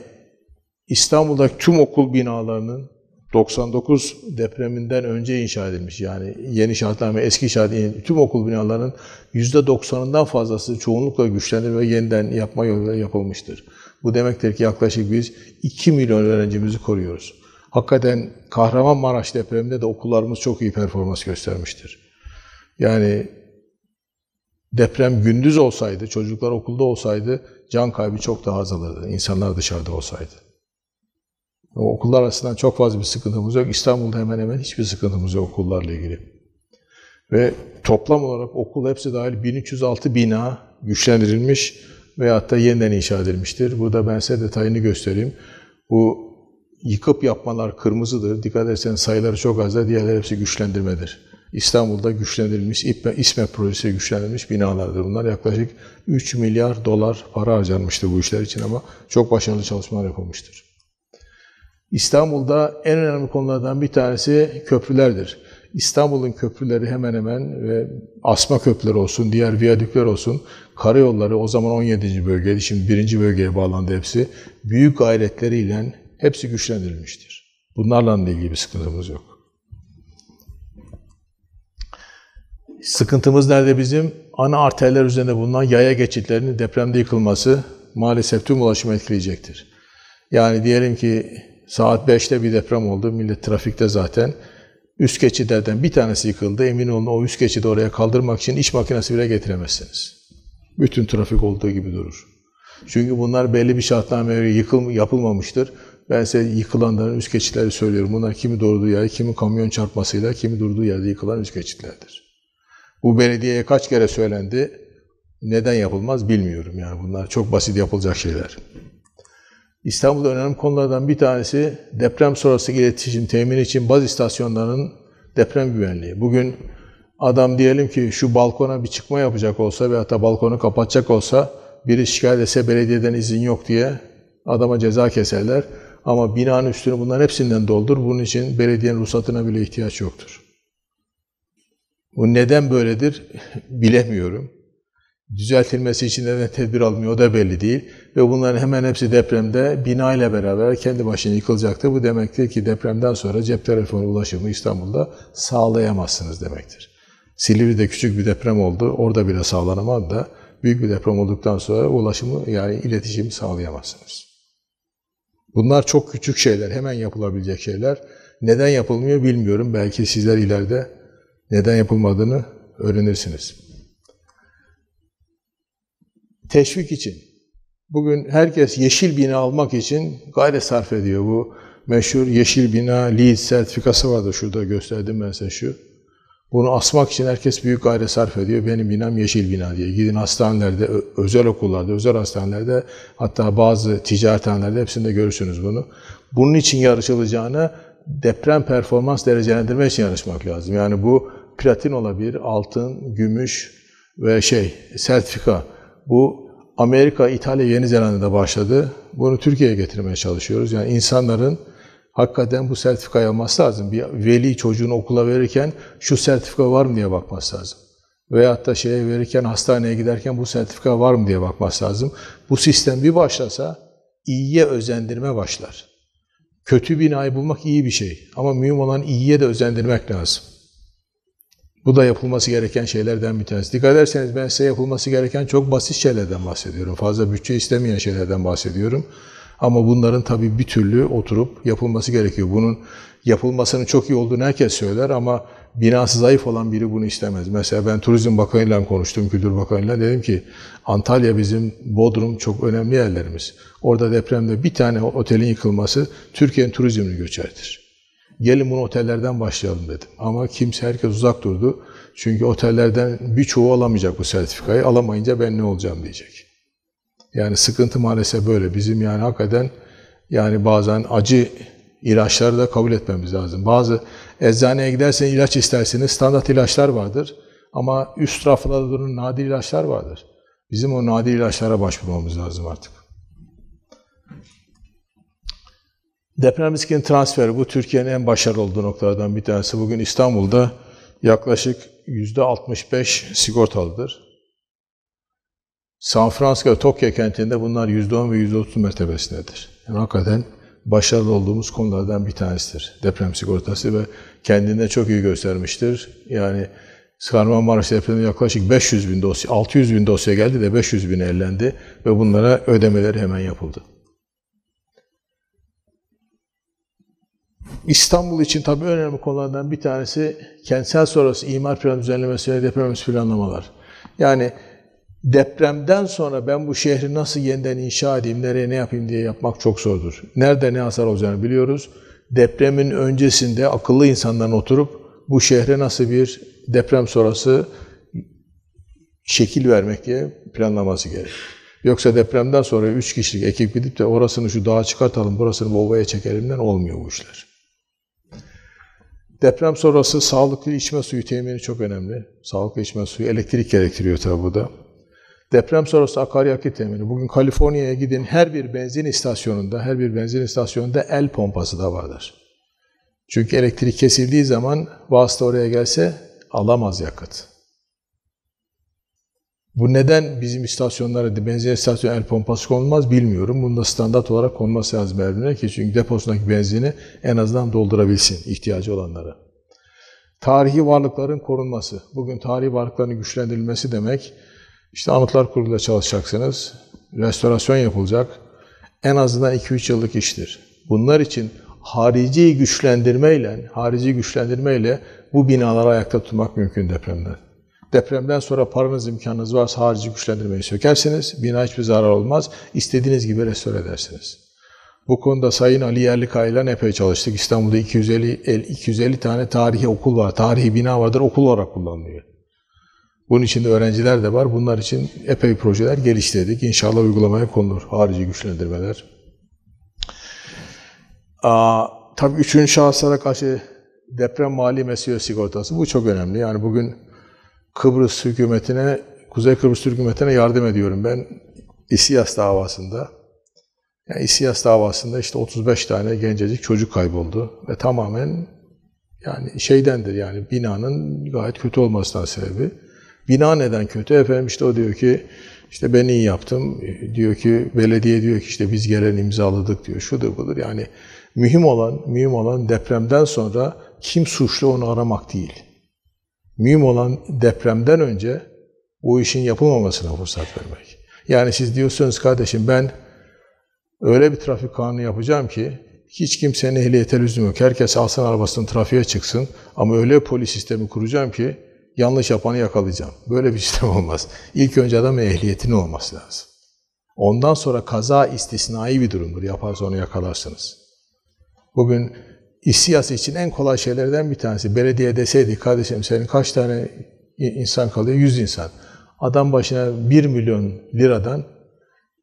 İstanbul'daki tüm okul binalarının 99 depreminden önce inşa edilmiş. Yani yeni ve eski şartname, tüm okul binalarının %90'ından fazlası çoğunlukla güçlenir ve yeniden yapma yoluyla yapılmıştır. Bu demektir ki yaklaşık biz 2 milyon öğrencimizi koruyoruz. Hakikaten Kahramanmaraş depreminde de okullarımız çok iyi performans göstermiştir. Yani deprem gündüz olsaydı, çocuklar okulda olsaydı can kaybı çok daha azalırdı. İnsanlar dışarıda olsaydı okullar açısından çok fazla bir sıkıntımız yok. İstanbul'da hemen hemen hiçbir sıkıntımız yok okullarla ilgili. Ve toplam olarak okul hepsi dahil 1306 bina güçlendirilmiş ve da yeniden inşa edilmiştir. Burada ben size detayını göstereyim. Bu yıkıp yapmalar kırmızıdır. Dikkat ederseniz sayıları çok az da diğerleri hepsi güçlendirmedir. İstanbul'da güçlendirilmiş, İSME projesi güçlendirilmiş binalardır. Bunlar yaklaşık 3 milyar dolar para harcanmıştır bu işler için ama çok başarılı çalışmalar yapılmıştır. İstanbul'da en önemli konulardan bir tanesi köprülerdir. İstanbul'un köprüleri hemen hemen ve asma köprüleri olsun, diğer viyadükler olsun, karayolları o zaman 17. bölgeydi, şimdi 1. bölgeye bağlandı hepsi. Büyük gayretleriyle hepsi güçlendirilmiştir. Bunlarla ilgili bir sıkıntımız yok. Sıkıntımız nerede bizim? Ana arterler üzerinde bulunan yaya geçitlerinin depremde yıkılması maalesef tüm ulaşımı etkileyecektir. Yani diyelim ki Saat 5'te bir deprem oldu. Millet trafikte zaten. Üst geçitlerden bir tanesi yıkıldı. Emin olun o üst geçidi oraya kaldırmak için iş makinesi bile getiremezsiniz. Bütün trafik olduğu gibi durur. Çünkü bunlar belli bir şartnameyle yıkıl, yapılmamıştır. Ben size yıkılanların üst geçitleri söylüyorum. Bunlar kimi durduğu yer, kimi kamyon çarpmasıyla, kimi durduğu yerde yıkılan üst geçitlerdir. Bu belediyeye kaç kere söylendi, neden yapılmaz bilmiyorum. Yani bunlar çok basit yapılacak şeyler. İstanbul'da önemli konulardan bir tanesi deprem sonrası iletişim temin için baz istasyonlarının deprem güvenliği. Bugün adam diyelim ki şu balkona bir çıkma yapacak olsa veya hatta balkonu kapatacak olsa biri şikayet etse belediyeden izin yok diye adama ceza keserler. Ama binanın üstünü bunların hepsinden doldur. Bunun için belediyenin ruhsatına bile ihtiyaç yoktur. Bu neden böyledir bilemiyorum düzeltilmesi için neden tedbir almıyor o da belli değil. Ve bunların hemen hepsi depremde bina ile beraber kendi başına yıkılacaktı. Bu demektir ki depremden sonra cep telefonu ulaşımı İstanbul'da sağlayamazsınız demektir. Silivri'de küçük bir deprem oldu. Orada bile sağlanamadı da büyük bir deprem olduktan sonra ulaşımı yani iletişimi sağlayamazsınız. Bunlar çok küçük şeyler, hemen yapılabilecek şeyler. Neden yapılmıyor bilmiyorum. Belki sizler ileride neden yapılmadığını öğrenirsiniz teşvik için. Bugün herkes yeşil bina almak için gayret sarf ediyor bu. Meşhur yeşil bina LEED sertifikası vardı şurada gösterdim ben size şu. Bunu asmak için herkes büyük gayret sarf ediyor. Benim binam yeşil bina diye. Gidin hastanelerde, özel okullarda, özel hastanelerde hatta bazı ticarethanelerde hepsinde görürsünüz bunu. Bunun için yarışılacağına deprem performans derecelendirme için yarışmak lazım. Yani bu platin olabilir, altın, gümüş ve şey sertifika. Bu Amerika, İtalya, Yeni Zelanda'da başladı. Bunu Türkiye'ye getirmeye çalışıyoruz. Yani insanların hakikaten bu sertifikayı alması lazım. Bir veli çocuğunu okula verirken şu sertifika var mı diye bakması lazım. Veyahut da şeye verirken, hastaneye giderken bu sertifika var mı diye bakması lazım. Bu sistem bir başlasa iyiye özendirme başlar. Kötü binayı bulmak iyi bir şey ama mühim olan iyiye de özendirmek lazım. Bu da yapılması gereken şeylerden bir tanesi. Dikkat ederseniz ben size yapılması gereken çok basit şeylerden bahsediyorum. Fazla bütçe istemeyen şeylerden bahsediyorum. Ama bunların tabii bir türlü oturup yapılması gerekiyor. Bunun yapılmasının çok iyi olduğunu herkes söyler ama binası zayıf olan biri bunu istemez. Mesela ben Turizm Bakanı'yla konuştum, Kültür Bakanı'yla. Dedim ki Antalya bizim, Bodrum çok önemli yerlerimiz. Orada depremde bir tane otelin yıkılması Türkiye'nin turizmini göçertir gelin bunu otellerden başlayalım dedim. Ama kimse herkes uzak durdu. Çünkü otellerden birçoğu alamayacak bu sertifikayı. Alamayınca ben ne olacağım diyecek. Yani sıkıntı maalesef böyle. Bizim yani hakikaten yani bazen acı ilaçları da kabul etmemiz lazım. Bazı eczaneye giderseniz ilaç istersiniz. standart ilaçlar vardır. Ama üst raflarda duran nadir ilaçlar vardır. Bizim o nadir ilaçlara başvurmamız lazım artık. Deprem riskinin transferi bu Türkiye'nin en başarılı olduğu noktalardan bir tanesi. Bugün İstanbul'da yaklaşık %65 sigortalıdır. San Francisco Tokyo kentinde bunlar %10 ve %30 mertebesindedir. Yani hakikaten başarılı olduğumuz konulardan bir tanesidir. Deprem sigortası ve kendinde çok iyi göstermiştir. Yani Kahramanmaraş depremi yaklaşık 500 bin dosya, 600 bin dosya geldi de 500 bin ellendi ve bunlara ödemeleri hemen yapıldı. İstanbul için tabii önemli konulardan bir tanesi kentsel sonrası imar plan düzenlemesi ve deprem planlamalar. Yani depremden sonra ben bu şehri nasıl yeniden inşa edeyim, nereye ne yapayım diye yapmak çok zordur. Nerede ne hasar olacağını biliyoruz. Depremin öncesinde akıllı insanların oturup bu şehre nasıl bir deprem sonrası şekil vermek diye planlaması gerekir. Yoksa depremden sonra üç kişilik ekip gidip de orasını şu dağa çıkartalım, burasını bu ovaya çekelimden olmuyor bu işler. Deprem sonrası sağlıklı içme suyu temini çok önemli. Sağlıklı içme suyu elektrik gerektiriyor tabi bu da. Deprem sonrası akaryakıt temini. Bugün Kaliforniya'ya gidin her bir benzin istasyonunda, her bir benzin istasyonunda el pompası da vardır. Çünkü elektrik kesildiği zaman vasıta oraya gelse alamaz yakıt. Bu neden bizim istasyonlara, benzin istasyon el pompası konulmaz bilmiyorum. Bunda standart olarak konması lazım her ki çünkü deposundaki benzini en azından doldurabilsin ihtiyacı olanlara. Tarihi varlıkların korunması. Bugün tarihi varlıkların güçlendirilmesi demek, İşte anıtlar kuruluyla çalışacaksınız, restorasyon yapılacak, en azından 2-3 yıllık iştir. Bunlar için harici güçlendirmeyle, harici güçlendirmeyle bu binaları ayakta tutmak mümkün depremden. Depremden sonra paranız, imkanınız varsa harici güçlendirmeyi sökerseniz Bina hiçbir zarar olmaz. İstediğiniz gibi restore edersiniz. Bu konuda Sayın Ali Yerlikaya epey çalıştık. İstanbul'da 250, 250 tane tarihi okul var. Tarihi bina vardır, okul olarak kullanılıyor. Bunun için de öğrenciler de var. Bunlar için epey projeler geliştirdik. İnşallah uygulamaya konulur. Harici güçlendirmeler. Aa, tabii üçüncü şahıslara karşı deprem mali mesele sigortası. Bu çok önemli. Yani bugün Kıbrıs hükümetine, Kuzey Kıbrıs hükümetine yardım ediyorum. Ben İSİAS davasında, yani İSİAS davasında işte 35 tane gencecik çocuk kayboldu ve tamamen yani şeydendir yani binanın gayet kötü olmasından sebebi. Bina neden kötü? Efendim işte o diyor ki işte ben iyi yaptım. Diyor ki belediye diyor ki işte biz gelen imzaladık diyor. Şudur budur. Yani mühim olan mühim olan depremden sonra kim suçlu onu aramak değil mühim olan depremden önce bu işin yapılmamasına fırsat vermek. Yani siz diyorsunuz kardeşim ben öyle bir trafik kanunu yapacağım ki hiç kimsenin ehliyete lüzum yok. Herkes alsın arabasını trafiğe çıksın ama öyle polis sistemi kuracağım ki yanlış yapanı yakalayacağım. Böyle bir sistem (laughs) olmaz. İlk önce adamın ehliyetin olması lazım. Ondan sonra kaza istisnai bir durumdur. Yaparsa onu yakalarsınız. Bugün İş siyasi için en kolay şeylerden bir tanesi. Belediye deseydi kardeşim senin kaç tane insan kalıyor? 100 insan. Adam başına 1 milyon liradan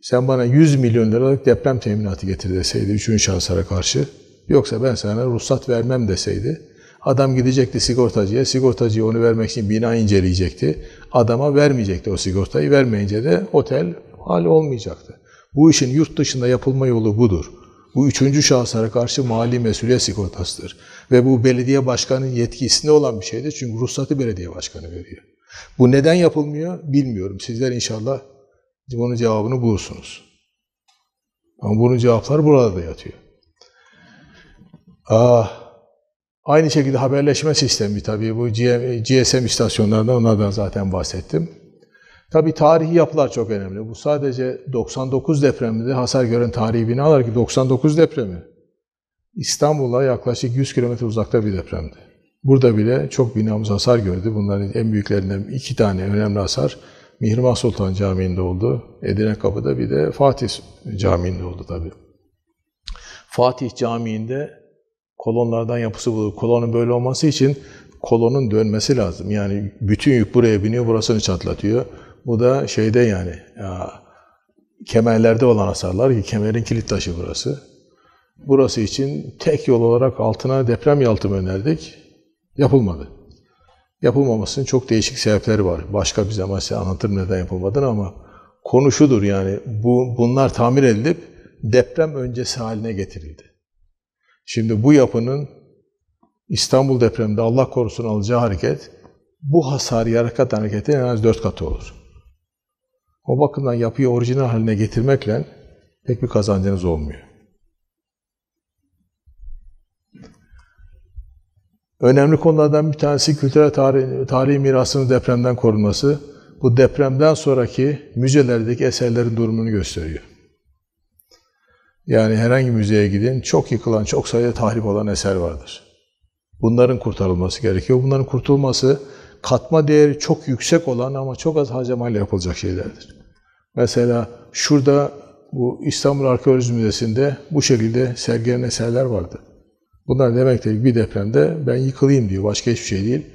sen bana 100 milyon liralık deprem teminatı getir deseydi 3. şanslara karşı. Yoksa ben sana ruhsat vermem deseydi. Adam gidecekti sigortacıya. Sigortacı onu vermek için bina inceleyecekti. Adama vermeyecekti o sigortayı. Vermeyince de otel hal olmayacaktı. Bu işin yurt dışında yapılma yolu budur. Bu üçüncü şahıslara karşı mali mesuliyet sigortasıdır. Ve bu belediye başkanının yetkisinde olan bir şeydir. Çünkü ruhsatı belediye başkanı veriyor. Bu neden yapılmıyor bilmiyorum. Sizler inşallah bunun cevabını bulursunuz. Ama bunun cevapları burada da yatıyor. Ah, aynı şekilde haberleşme sistemi tabii bu GSM istasyonlarında onlardan zaten bahsettim. Tabi tarihi yapılar çok önemli. Bu sadece 99 depreminde hasar gören tarihi binalar ki 99 depremi. İstanbul'a yaklaşık 100 kilometre uzakta bir depremdi. Burada bile çok binamız hasar gördü. Bunların en büyüklerinden iki tane önemli hasar Mihrimah Sultan Camii'nde oldu. Edirne Kapı'da bir de Fatih Camii'nde oldu tabi. Fatih Camii'nde kolonlardan yapısı buldu. Kolonun böyle olması için kolonun dönmesi lazım. Yani bütün yük buraya biniyor, burasını çatlatıyor. Bu da şeyde yani ya, kemerlerde olan hasarlar ki kemerin kilit taşı burası. Burası için tek yol olarak altına deprem yalıtımı önerdik. Yapılmadı. Yapılmamasının çok değişik sebepleri var. Başka bir zaman size anlatırım neden yapılmadığını ama konuşudur yani bu, bunlar tamir edilip deprem öncesi haline getirildi. Şimdi bu yapının İstanbul depreminde Allah korusun alacağı hareket bu hasarı yarakat hareketin en az dört katı olur. O bakımdan yapıyı orijinal haline getirmekle pek bir kazancınız olmuyor. Önemli konulardan bir tanesi kültürel tarih, tarihi mirasının depremden korunması. Bu depremden sonraki müzelerdeki eserlerin durumunu gösteriyor. Yani herhangi müzeye gidin, çok yıkılan, çok sayıda tahrip olan eser vardır. Bunların kurtarılması gerekiyor. Bunların kurtulması katma değeri çok yüksek olan ama çok az harcamayla yapılacak şeylerdir. Mesela şurada bu İstanbul Arkeoloji Müzesi'nde bu şekilde sergilenen eserler vardı. Bunlar demek ki bir depremde ben yıkılayım diyor. Başka hiçbir şey değil.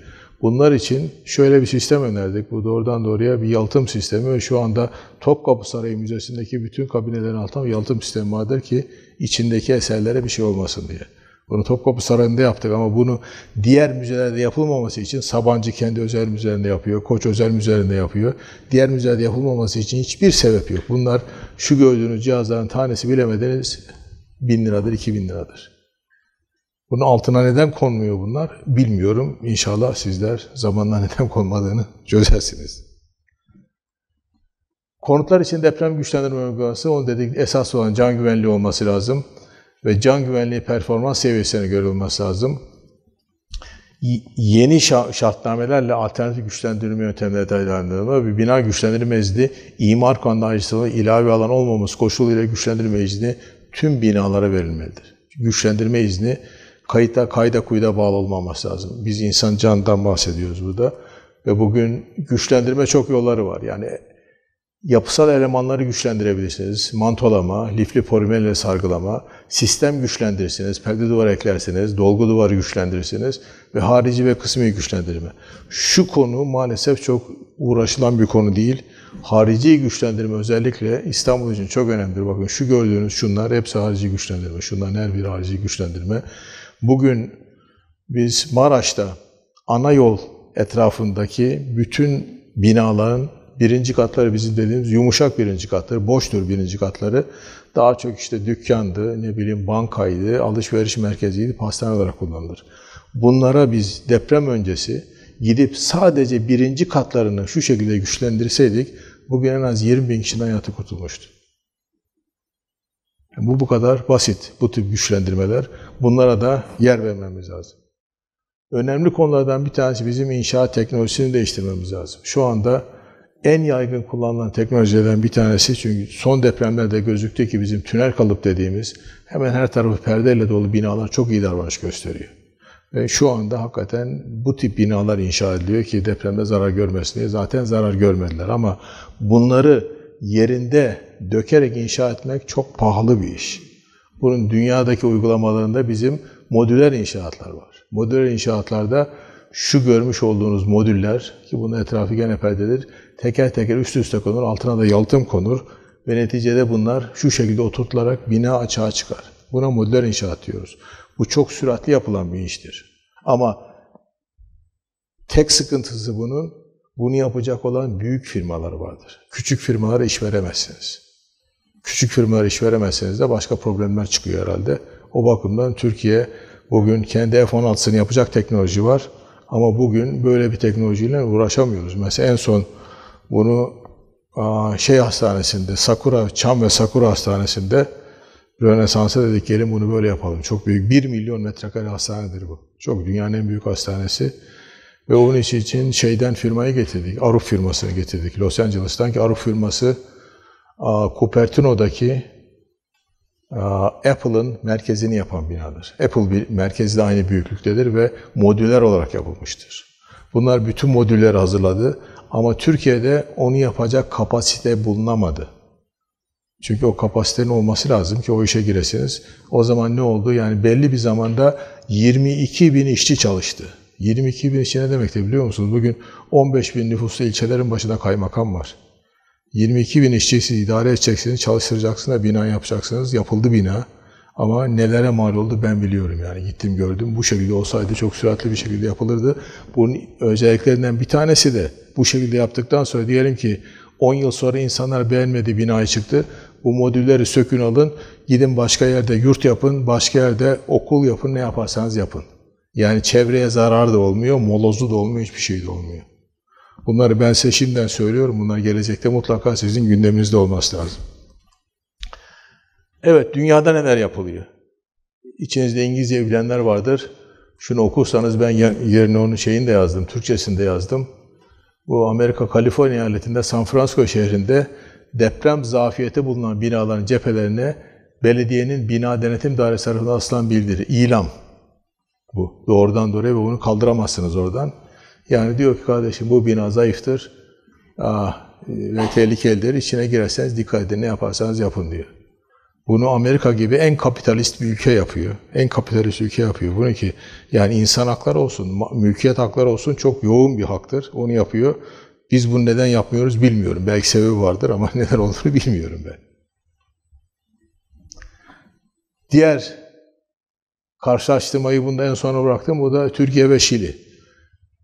Bunlar için şöyle bir sistem önerdik. Bu doğrudan doğruya bir yalıtım sistemi ve şu anda Topkapı Sarayı Müzesi'ndeki bütün kabinelerin altında bir yalıtım sistemi vardır ki içindeki eserlere bir şey olmasın diye. Bunu Topkapı Sarayı'nda yaptık ama bunu diğer müzelerde yapılmaması için Sabancı kendi özel müzelerinde yapıyor, Koç özel müzelerinde yapıyor. Diğer müzelerde yapılmaması için hiçbir sebep yok. Bunlar şu gördüğünüz cihazların tanesi bilemediniz bin liradır, iki bin liradır. Bunun altına neden konmuyor bunlar bilmiyorum. İnşallah sizler zamanla (laughs) neden konmadığını çözersiniz. Konutlar için deprem güçlendirme uygulaması, onu dedik esas olan can güvenliği olması lazım ve can güvenliği performans seviyesine göre olması lazım. Yeni şartnamelerle alternatif güçlendirme yöntemleri değerlendirilme ve bina güçlendirme izni imar kanunu ayrıcalığı ilave alan olmaması koşuluyla güçlendirme izni tüm binalara verilmelidir. Güçlendirme izni kayıta, kayda kuyuda bağlı olmaması lazım. Biz insan candan bahsediyoruz burada. Ve bugün güçlendirme çok yolları var. Yani yapısal elemanları güçlendirebilirsiniz. Mantolama, lifli polimerle sargılama, sistem güçlendirirsiniz, perde duvar eklersiniz, dolgu duvarı güçlendirirsiniz ve harici ve kısmi güçlendirme. Şu konu maalesef çok uğraşılan bir konu değil. Harici güçlendirme özellikle İstanbul için çok önemlidir. Bakın şu gördüğünüz şunlar hepsi harici güçlendirme. şunlar her bir harici güçlendirme. Bugün biz Maraş'ta ana yol etrafındaki bütün binaların birinci katları bizim dediğimiz yumuşak birinci katları, boştur birinci katları. Daha çok işte dükkandı, ne bileyim bankaydı, alışveriş merkeziydi, pastane olarak kullanılır. Bunlara biz deprem öncesi gidip sadece birinci katlarını şu şekilde güçlendirseydik bugün en az 20 bin kişinin hayatı kurtulmuştu. bu bu kadar basit bu tip güçlendirmeler. Bunlara da yer vermemiz lazım. Önemli konulardan bir tanesi bizim inşaat teknolojisini değiştirmemiz lazım. Şu anda en yaygın kullanılan teknolojilerden bir tanesi çünkü son depremlerde gözüktü ki bizim tünel kalıp dediğimiz hemen her tarafı perdeyle dolu binalar çok iyi davranış gösteriyor. Ve şu anda hakikaten bu tip binalar inşa ediliyor ki depremde zarar görmesin diye zaten zarar görmediler ama bunları yerinde dökerek inşa etmek çok pahalı bir iş. Bunun dünyadaki uygulamalarında bizim modüler inşaatlar var. Modüler inşaatlarda şu görmüş olduğunuz modüller ki bunun etrafı gene perdedir. Teker teker üst üste konur. Altına da yalıtım konur. Ve neticede bunlar şu şekilde oturtularak bina açığa çıkar. Buna modüler inşaat diyoruz. Bu çok süratli yapılan bir iştir. Ama tek sıkıntısı bunun, bunu yapacak olan büyük firmalar vardır. Küçük firmalara iş veremezsiniz. Küçük firmalara iş veremezseniz de başka problemler çıkıyor herhalde. O bakımdan Türkiye bugün kendi F-16'sını yapacak teknoloji var. Ama bugün böyle bir teknolojiyle uğraşamıyoruz. Mesela en son bunu şey hastanesinde, Sakura, Çam ve Sakura hastanesinde Rönesans'a dedik gelin bunu böyle yapalım. Çok büyük, 1 milyon metrekare hastanedir bu. Çok dünyanın en büyük hastanesi. Ve onun için şeyden firmayı getirdik, Aruf firmasını getirdik. Los Angeles'tan ki Aruf firması Cupertino'daki Apple'ın merkezini yapan binadır. Apple bir merkezi de aynı büyüklüktedir ve modüler olarak yapılmıştır. Bunlar bütün modüller hazırladı ama Türkiye'de onu yapacak kapasite bulunamadı. Çünkü o kapasitenin olması lazım ki o işe giresiniz. O zaman ne oldu? Yani belli bir zamanda 22 bin işçi çalıştı. 22 bin işçi ne demekti biliyor musunuz? Bugün 15 bin nüfuslu ilçelerin başında kaymakam var. 22 bin işçiyi siz idare edeceksiniz, çalıştıracaksınız, da bina yapacaksınız. Yapıldı bina. Ama nelere mal oldu ben biliyorum yani. Gittim gördüm. Bu şekilde olsaydı çok süratli bir şekilde yapılırdı. Bunun özelliklerinden bir tanesi de bu şekilde yaptıktan sonra diyelim ki 10 yıl sonra insanlar beğenmedi binayı çıktı. Bu modülleri sökün alın, gidin başka yerde yurt yapın, başka yerde okul yapın, ne yaparsanız yapın. Yani çevreye zarar da olmuyor, molozlu da olmuyor, hiçbir şey de olmuyor. Bunları ben size şimdiden söylüyorum. Bunlar gelecekte mutlaka sizin gündeminizde olması lazım. Evet, dünyada neler yapılıyor? İçinizde İngilizce bilenler vardır. Şunu okursanız ben yerine onun şeyini de yazdım, Türkçe'sinde yazdım. Bu Amerika Kaliforniya eyaletinde San Francisco şehrinde deprem zafiyeti bulunan binaların cephelerine belediyenin bina denetim dairesi tarafından aslan bildiri, ilam bu. Doğrudan doğruya ve bunu kaldıramazsınız oradan. Yani diyor ki kardeşim bu bina zayıftır ah, ve tehlikelidir. İçine girerseniz dikkat edin ne yaparsanız yapın diyor. Bunu Amerika gibi en kapitalist bir ülke yapıyor. En kapitalist ülke yapıyor. Bunu ki yani insan hakları olsun, mülkiyet hakları olsun çok yoğun bir haktır. Onu yapıyor. Biz bunu neden yapmıyoruz bilmiyorum. Belki sebebi vardır ama (laughs) neden olduğunu bilmiyorum ben. Diğer karşılaştırmayı bunda en sona bıraktım. Bu da Türkiye ve Şili.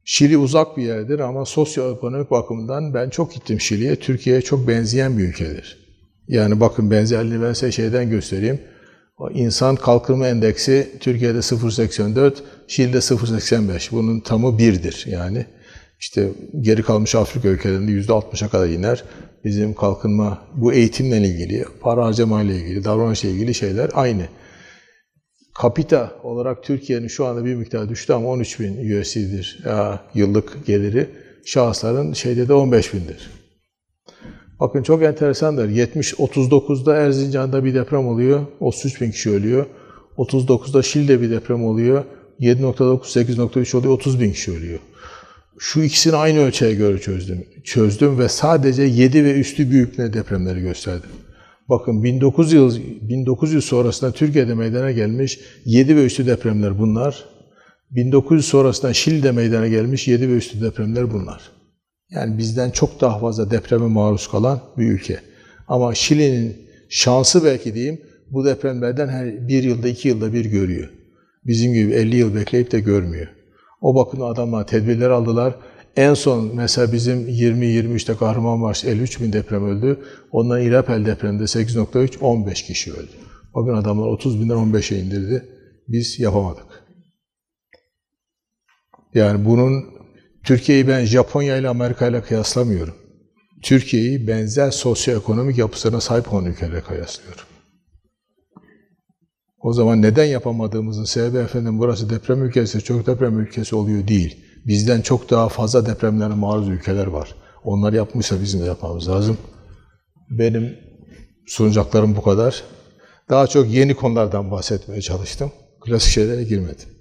Şili uzak bir yerdir ama sosyoekonomik bakımdan ben çok gittim Şili'ye. Türkiye'ye çok benzeyen bir ülkedir. Yani bakın benzerliği ben size şeyden göstereyim. O insan kalkınma endeksi Türkiye'de 0.84, Şili'de 0.85. Bunun tamı 1'dir yani. İşte geri kalmış Afrika ülkelerinde %60'a kadar iner. Bizim kalkınma bu eğitimle ilgili, para harcamayla ilgili, davranışla ilgili şeyler aynı kapita olarak Türkiye'nin şu anda bir miktar düştü ama 13 bin USD'dir yıllık geliri. Şahısların şeyde de 15 bindir. Bakın çok enteresandır. 70-39'da Erzincan'da bir deprem oluyor. 33 bin kişi ölüyor. 39'da Şil'de bir deprem oluyor. 7.9, 8.3 oluyor. 30 bin kişi ölüyor. Şu ikisini aynı ölçüye göre çözdüm. Çözdüm ve sadece 7 ve üstü büyüklüğüne depremleri gösterdim. Bakın 1900 yıl, 1900 sonrasında Türkiye'de meydana gelmiş 7 ve üstü depremler bunlar. 1900 sonrasında Şili'de meydana gelmiş 7 ve üstü depremler bunlar. Yani bizden çok daha fazla depreme maruz kalan bir ülke. Ama Şili'nin şansı belki diyeyim bu depremlerden her bir yılda iki yılda bir görüyor. Bizim gibi 50 yıl bekleyip de görmüyor. O bakın adamlar tedbirler aldılar. En son mesela bizim 20-23'te Kahramanmaraş 53 bin deprem öldü. Ondan İrapel depreminde 8.3 15 kişi öldü. Bakın adamlar 30 binden 15'e indirdi. Biz yapamadık. Yani bunun Türkiye'yi ben Japonya ile Amerika ile kıyaslamıyorum. Türkiye'yi benzer sosyoekonomik yapısına sahip olan ülkelerle kıyaslıyorum. O zaman neden yapamadığımızın sebebi efendim burası deprem ülkesi, çok deprem ülkesi oluyor değil. Bizden çok daha fazla depremlere maruz ülkeler var. Onlar yapmışsa bizim de yapmamız lazım. Benim sunacaklarım bu kadar. Daha çok yeni konulardan bahsetmeye çalıştım. Klasik şeylere girmedim.